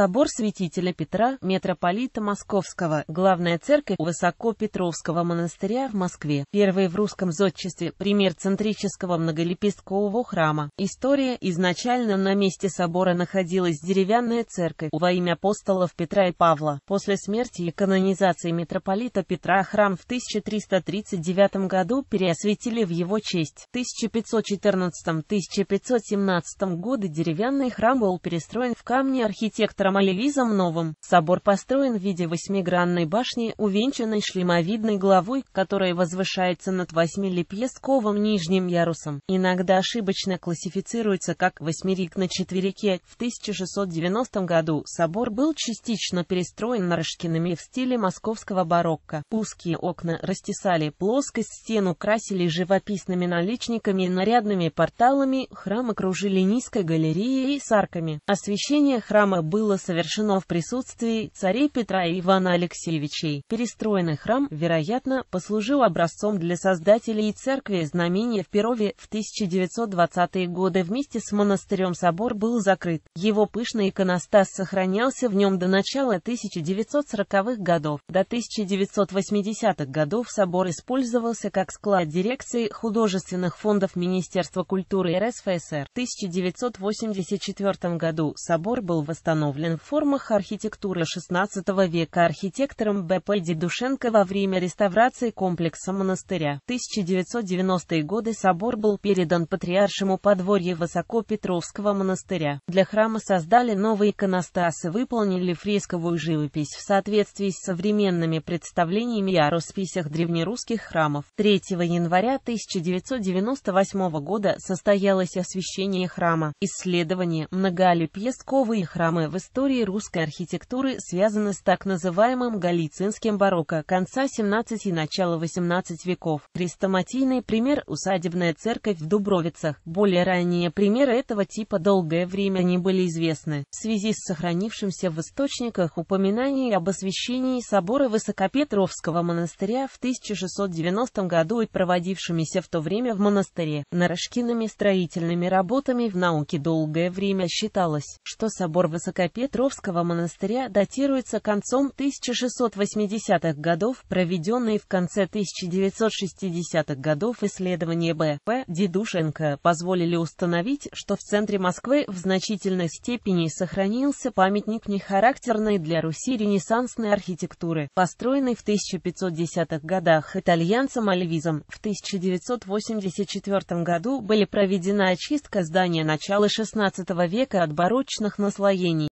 собор святителя Петра, митрополита Московского, главная церковь Высокопетровского монастыря в Москве, первый в русском зодчестве, пример центрического многолепесткового храма. История. Изначально на месте собора находилась деревянная церковь во имя апостолов Петра и Павла. После смерти и канонизации митрополита Петра храм в 1339 году переосветили в его честь. В 1514-1517 годы деревянный храм был перестроен в камне архитектора архитектором Оливизом Новым. Собор построен в виде восьмигранной башни, увенчанной шлемовидной главой, которая возвышается над восьмилепестковым нижним ярусом. Иногда ошибочно классифицируется как «восьмерик на четверике». В 1690 году собор был частично перестроен нарышкиными в стиле московского барокко. Узкие окна растесали плоскость, стен, красили живописными наличниками и нарядными порталами, храм окружили низкой галереей и сарками. Освещение храма было было совершено в присутствии царей Петра и Ивана Алексеевичей. Перестроенный храм, вероятно, послужил образцом для создателей церкви знамения в Перове в 1920-е годы вместе с монастырем собор был закрыт. Его пышный иконостас сохранялся в нем до начала 1940-х годов. До 1980-х годов собор использовался как склад дирекции художественных фондов Министерства культуры РСФСР. В 1984 году собор был восстановлен представлен в формах архитектуры XVI века архитектором Б.П. Душенко во время реставрации комплекса монастыря. В 1990-е годы собор был передан патриаршему подворье Высокопетровского монастыря. Для храма создали новые иконостас выполнили фресковую живопись в соответствии с современными представлениями о росписях древнерусских храмов. 3 января 1998 года состоялось освящение храма, исследование многоали храмы в истории русской архитектуры связаны с так называемым галицинским барокко конца 17 и начала 18 веков. Хрестоматийный пример – усадебная церковь в Дубровицах. Более ранние примеры этого типа долгое время не были известны. В связи с сохранившимся в источниках упоминаний об освящении собора Высокопетровского монастыря в 1690 году и проводившимися в то время в монастыре Нарышкиными строительными работами в науке долгое время считалось, что собор Высокопетровского Петровского монастыря датируется концом 1680-х годов, проведенные в конце 1960-х годов исследования Б. Дедушенко позволили установить, что в центре Москвы в значительной степени сохранился памятник нехарактерной для Руси ренессансной архитектуры, построенный в 1510-х годах итальянцем Альвизом. В 1984 году были проведена очистка здания начала XVI века от барочных наслоений.